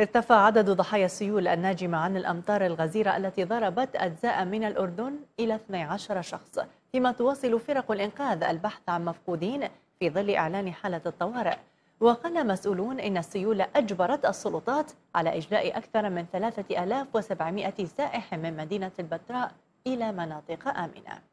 ارتفع عدد ضحايا السيول الناجمة عن الأمطار الغزيرة التي ضربت أجزاء من الأردن إلى 12 شخص فيما تواصل فرق الإنقاذ البحث عن مفقودين في ظل إعلان حالة الطوارئ وقال مسؤولون إن السيول أجبرت السلطات على إجلاء أكثر من 3700 سائح من مدينة البتراء إلى مناطق آمنة